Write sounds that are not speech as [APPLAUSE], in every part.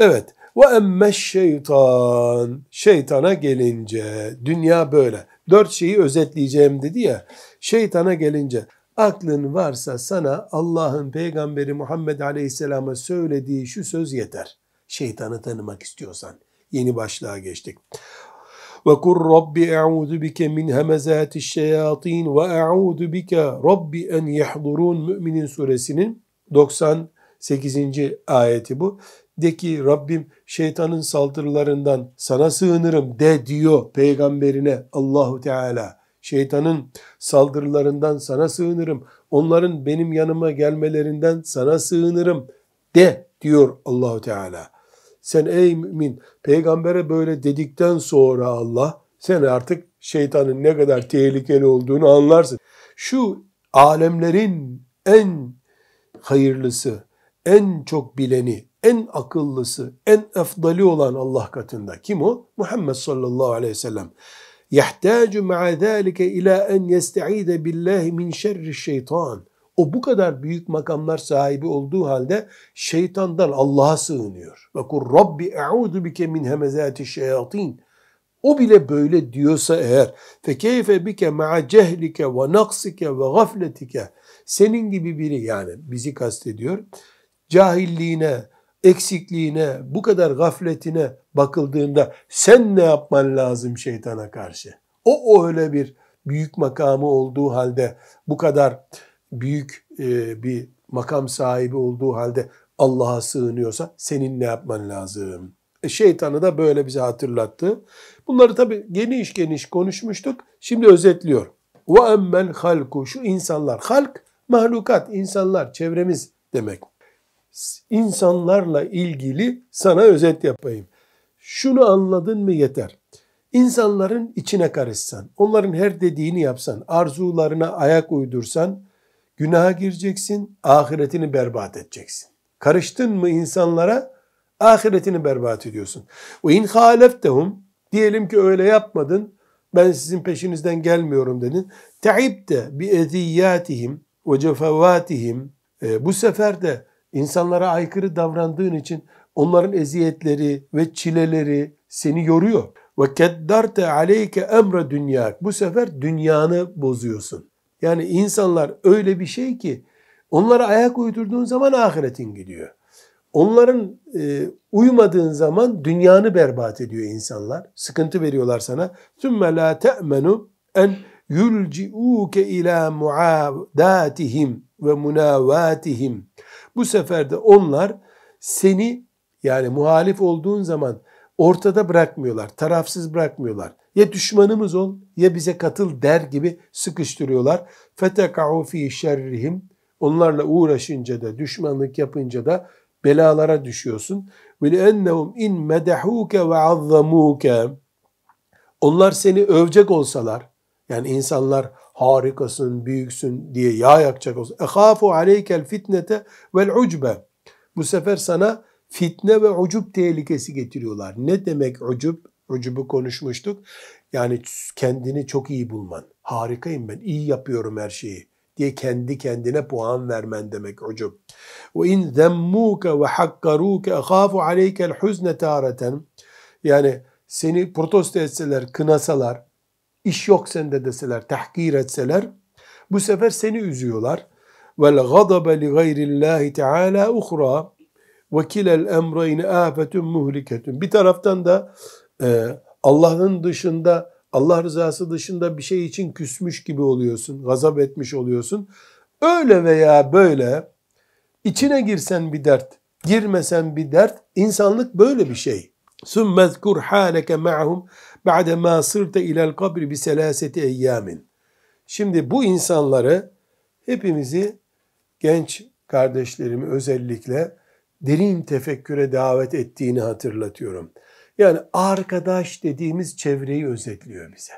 Evet. Ve emme şeytan. Şeytana gelince dünya böyle. Dört şeyi özetleyeceğim dedi ya. Şeytana gelince aklın varsa sana Allah'ın peygamberi Muhammed Aleyhisselam'a söylediği şu söz yeter. Şeytanı tanımak istiyorsan. Yeni başlığa geçtik. Ve kur Rabbi e'udu bike min hemezati şeyatin ve e'udu bike Rabbi en yahdurun Müminin suresinin 98. ayeti bu. De ki Rabbim şeytanın saldırılarından sana sığınırım de diyor peygamberine Allahu Teala. Şeytanın saldırılarından sana sığınırım. Onların benim yanıma gelmelerinden sana sığınırım de diyor Allahu Teala. Sen ey mümin peygambere böyle dedikten sonra Allah sen artık şeytanın ne kadar tehlikeli olduğunu anlarsın. Şu alemlerin en hayırlısı, en çok bileni, en akıllısı, en efdali olan Allah katında kim o? Muhammed sallallahu aleyhi ve sellem. يَحْتَاجُ مَعَ ذَٰلِكَ اِلَى اَنْ يَسْتَعِيدَ بِاللّٰهِ مِنْ شَرِّ şeytan. O bu kadar büyük makamlar sahibi olduğu halde şeytandan Allah'a sığınıyor. وَقُلْ رَبِّ اَعُوذُ بِكَ مِنْ هَمَزَاتِ الشَّيَاطِينَ o bile böyle diyorsa eğer fekeyfe bike ma'a cehlike ve naksike ve gafletike senin gibi biri yani bizi kastediyor cahilliğine eksikliğine, bu kadar gafletine bakıldığında sen ne yapman lazım şeytana karşı? O, o öyle bir büyük makamı olduğu halde, bu kadar büyük e, bir makam sahibi olduğu halde Allah'a sığınıyorsa senin ne yapman lazım? E, şeytanı da böyle bize hatırlattı. Bunları tabi geniş geniş konuşmuştuk. Şimdi özetliyor. Ve emmel halku şu insanlar. Halk mahlukat, insanlar, çevremiz demek insanlarla ilgili sana özet yapayım. Şunu anladın mı yeter. İnsanların içine karışsan, onların her dediğini yapsan, arzularına ayak uydursan, günaha gireceksin, ahiretini berbat edeceksin. Karıştın mı insanlara, ahiretini berbat ediyorsun. Ve in haleftehum, diyelim ki öyle yapmadın, ben sizin peşinizden gelmiyorum dedin. Te'ib de bi eziyatihim ve cefavatihim, e, bu sefer de İnsanlara aykırı davrandığın için onların eziyetleri ve çileleri seni yoruyor. Ve keddarte aleyke emre dünya. Bu sefer dünyanı bozuyorsun. Yani insanlar öyle bir şey ki onlara ayak uydurduğun zaman ahiretin gidiyor. Onların e, uymadığın zaman dünyanı berbat ediyor insanlar. Sıkıntı veriyorlar sana. Sümme la te'menu en yulci'uke ila muadaatihim ve munavatihim. Bu sefer de onlar seni yani muhalif olduğun zaman ortada bırakmıyorlar, tarafsız bırakmıyorlar. Ya düşmanımız ol ya bize katıl der gibi sıkıştırıyorlar. فَتَكَعُوا ف۪ي شَرِّهِمْ Onlarla uğraşınca da, düşmanlık yapınca da belalara düşüyorsun. وَلِأَنَّهُمْ اِنْ مَدَحُوكَ وَعَظَّمُوكَ Onlar seni övecek olsalar, yani insanlar harikasın, büyüksün diye yağ yakacak olsun. Ehafu aleykel fitnete vel ucbe. Bu sefer sana fitne ve ucub tehlikesi getiriyorlar. Ne demek ucub? Ucubu konuşmuştuk. Yani kendini çok iyi bulman. Harikayım ben, iyi yapıyorum her şeyi diye kendi kendine puan vermen demek ucub. Ve in zemmuke ve hakkaruke ehafu aleykel huzne tareten. Yani seni protesto etseler, kınasalar, iş yok sende deseler, tahkir etseler bu sefer seni üzüyorlar. Vel gadabe li gayrillahi teala uhra ve kilel emreyn afetun muhliketun. Bir taraftan da e, Allah'ın dışında Allah rızası dışında bir şey için küsmüş gibi oluyorsun, gazap etmiş oluyorsun. Öyle veya böyle içine girsen bir dert, girmesen bir dert, insanlık böyle bir şey. ثُمَّ اذْكُرْ حَالَكَ ba'de ma sırte ilel kabri bi selaseti eyyamin. Şimdi bu insanları hepimizi genç kardeşlerimi özellikle derin tefekküre davet ettiğini hatırlatıyorum. Yani arkadaş dediğimiz çevreyi özetliyor bize.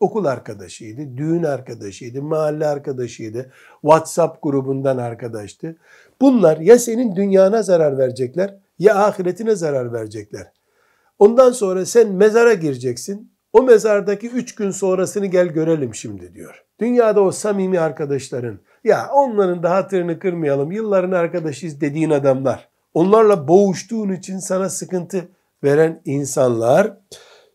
Okul arkadaşıydı, düğün arkadaşıydı, mahalle arkadaşıydı, WhatsApp grubundan arkadaştı. Bunlar ya senin dünyana zarar verecekler ya ahiretine zarar verecekler. Ondan sonra sen mezara gireceksin. O mezardaki üç gün sonrasını gel görelim şimdi diyor. Dünyada o samimi arkadaşların ya onların da hatırını kırmayalım yılların arkadaşıyız dediğin adamlar. Onlarla boğuştuğun için sana sıkıntı veren insanlar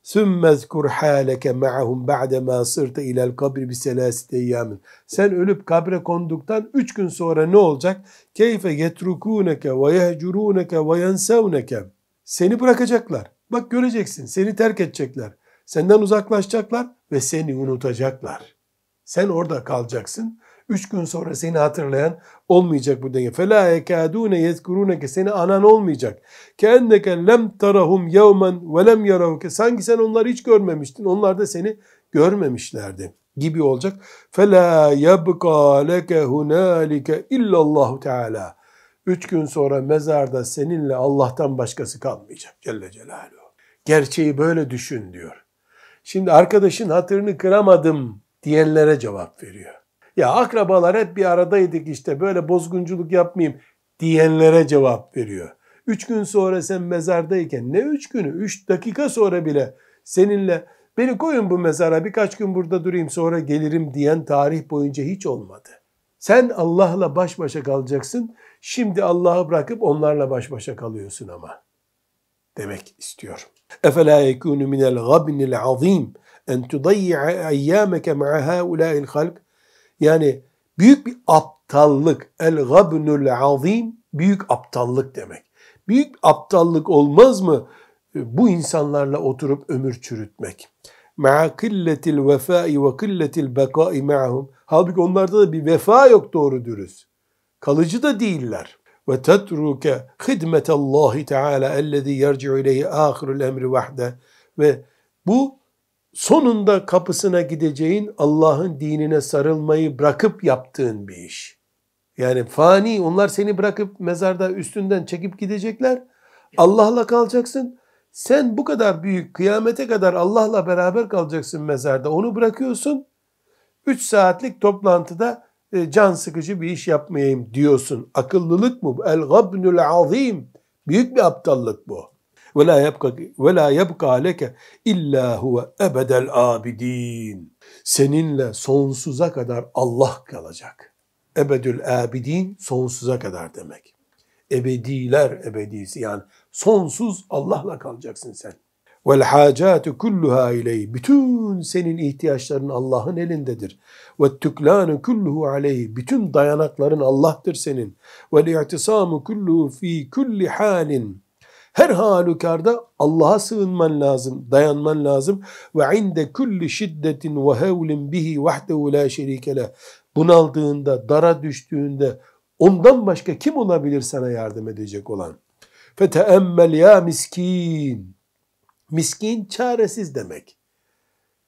sümmezkur haleke ma'hum ba'de ma sırte ilel kabri bi selasite eyyamin. Sen ölüp kabre konduktan üç gün sonra ne olacak? Keyfe yetrukuneke ve yehcuruneke ve yensevneke. Seni bırakacaklar. Bak göreceksin seni terk edecekler. Senden uzaklaşacaklar ve seni unutacaklar. Sen orada kalacaksın. Üç gün sonra seni hatırlayan olmayacak bu denge. فَلَا يَكَادُونَ يَذْكُرُونَكَ Seni anan olmayacak. كَاَنَّكَ لَمْ تَرَهُمْ يَوْمًا وَلَمْ يَرَوْكَ Sanki sen onları hiç görmemiştin. Onlar da seni görmemişlerdi gibi olacak. فَلَا يَبْقَى لَكَ هُنَالِكَ اِلَّا اللّٰهُ Teala. Üç gün sonra mezarda seninle Allah'tan başkası kalmayacak. Celle Celaluhu. Gerçeği böyle düşün diyor. Şimdi arkadaşın hatırını kıramadım diyenlere cevap veriyor. Ya akrabalar hep bir aradaydık işte böyle bozgunculuk yapmayayım diyenlere cevap veriyor. Üç gün sonra sen mezardayken ne üç günü? Üç dakika sonra bile seninle beni koyun bu mezara birkaç gün burada durayım sonra gelirim diyen tarih boyunca hiç olmadı. Sen Allah'la baş başa kalacaksın. Şimdi Allah'ı bırakıp onlarla baş başa kalıyorsun ama demek istiyor. Efela yekunu minel gabnil azim en tudayya eyyameke ma'a haula'il halk. Yani büyük bir aptallık. El gabnul azim büyük aptallık demek. Büyük aptallık olmaz mı? Bu insanlarla oturup ömür çürütmek. Ma'a kılletil vefai ve kılletil bekai Halbuki onlarda da bir vefa yok doğru dürüst. Kalıcı da değiller ve tetruke hidmetallahi teala ellezî yerci'u ileyhi âhirul emri vahde ve bu sonunda kapısına gideceğin Allah'ın dinine sarılmayı bırakıp yaptığın bir iş. Yani fani onlar seni bırakıp mezarda üstünden çekip gidecekler. Allah'la kalacaksın. Sen bu kadar büyük kıyamete kadar Allah'la beraber kalacaksın mezarda. Onu bırakıyorsun. 3 saatlik toplantıda e, can sıkıcı bir iş yapmayayım diyorsun. Akıllılık mı? bu? El gabnul azim. Büyük bir aptallık bu. Ve la yebka ve la yebka aleke illa huve ebedel abidin. Seninle sonsuza kadar Allah kalacak. Ebedül abidin sonsuza kadar demek. Ebediler ebedisi yani sonsuz Allah'la kalacaksın sen. Vel hacatu kulluha ileyh. Bütün senin ihtiyaçların Allah'ın elindedir. Ve tüklanu kulluhu aleyh. Bütün dayanakların Allah'tır senin. Ve i'tisamu kulluhu fi kulli halin. Her halükarda Allah'a sığınman lazım, dayanman lazım. Ve inde kulli şiddetin ve hevlin bihi vahdehu la şerike Bunaldığında, dara düştüğünde ondan başka kim olabilir sana yardım edecek olan? Feteemmel ya miskin. Miskin çaresiz demek.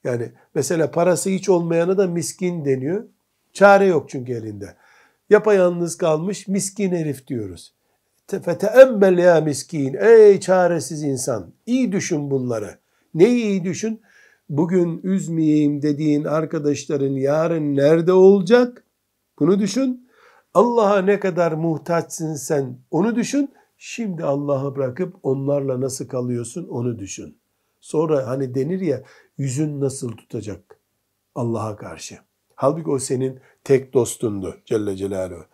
Yani mesela parası hiç olmayana da miskin deniyor. Çare yok çünkü elinde. Yapayalnız kalmış miskin herif diyoruz. Feteemmel ya miskin. Ey çaresiz insan. İyi düşün bunları. Neyi iyi düşün? Bugün üzmeyeyim dediğin arkadaşların yarın nerede olacak? Bunu düşün. Allah'a ne kadar muhtaçsın sen onu düşün. Şimdi Allah'ı bırakıp onlarla nasıl kalıyorsun onu düşün. Sonra hani denir ya yüzün nasıl tutacak Allah'a karşı. Halbuki o senin tek dostundu Celle Celaluhu.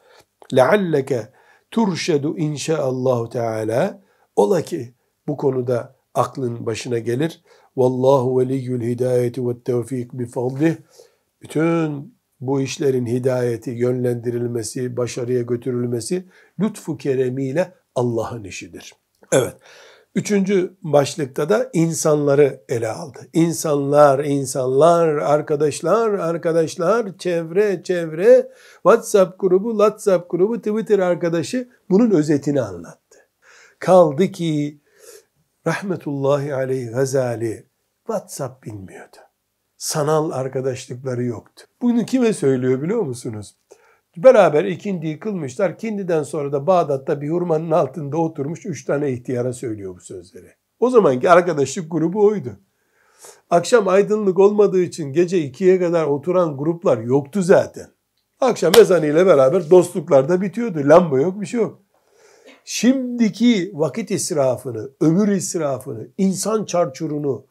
لَعَلَّكَ تُرْشَدُ inşaallahu Teala Ola ki bu konuda aklın başına gelir. Vallahu veliyyul hidayeti ve tevfik bi Bütün bu işlerin hidayeti, yönlendirilmesi, başarıya götürülmesi lütfu keremiyle Allah'ın işidir. Evet. Üçüncü başlıkta da insanları ele aldı. İnsanlar, insanlar, arkadaşlar, arkadaşlar, çevre, çevre, WhatsApp grubu, WhatsApp grubu, Twitter arkadaşı bunun özetini anlattı. Kaldı ki rahmetullahi aleyh Gazali WhatsApp bilmiyordu. Sanal arkadaşlıkları yoktu. Bunu kime söylüyor biliyor musunuz? Beraber ikindi kılmışlar. Kindiden sonra da Bağdat'ta bir hurmanın altında oturmuş üç tane ihtiyara söylüyor bu sözleri. O zamanki arkadaşlık grubu oydu. Akşam aydınlık olmadığı için gece ikiye kadar oturan gruplar yoktu zaten. Akşam ezanıyla beraber dostluklar da bitiyordu. Lamba yok bir şey yok. Şimdiki vakit israfını, ömür israfını, insan çarçurunu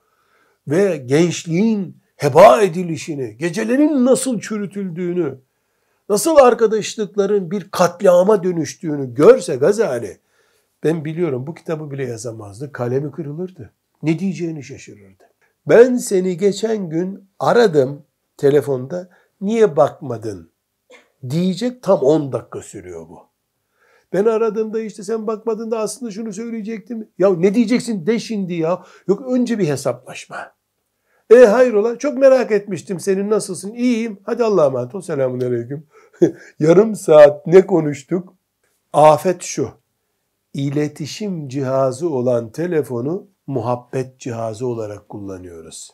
ve gençliğin heba edilişini, gecelerin nasıl çürütüldüğünü, nasıl arkadaşlıkların bir katliama dönüştüğünü görse Gazali, ben biliyorum bu kitabı bile yazamazdı, kalemi kırılırdı. Ne diyeceğini şaşırırdı. Ben seni geçen gün aradım telefonda, niye bakmadın diyecek tam 10 dakika sürüyor bu. Ben aradığımda işte sen bakmadın da aslında şunu söyleyecektim. Ya ne diyeceksin de şimdi ya. Yok önce bir hesaplaşma. E hayrola çok merak etmiştim senin nasılsın? iyiyim Hadi Allah'a emanet ol. Selamun aleyküm. [LAUGHS] Yarım saat ne konuştuk? Afet şu. iletişim cihazı olan telefonu muhabbet cihazı olarak kullanıyoruz.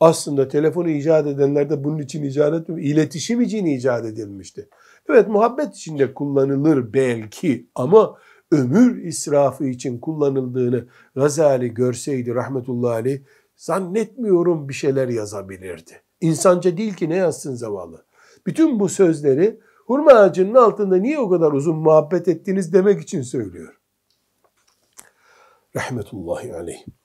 Aslında telefonu icat edenler de bunun için icat etmiyor. İletişim için icat edilmişti. Evet muhabbet içinde kullanılır belki ama ömür israfı için kullanıldığını Gazali görseydi rahmetullahi aleyh Zannetmiyorum bir şeyler yazabilirdi. İnsanca değil ki ne yazsın zavallı. Bütün bu sözleri hurma ağacının altında niye o kadar uzun muhabbet ettiniz demek için söylüyor. Rahmetullahi aleyh.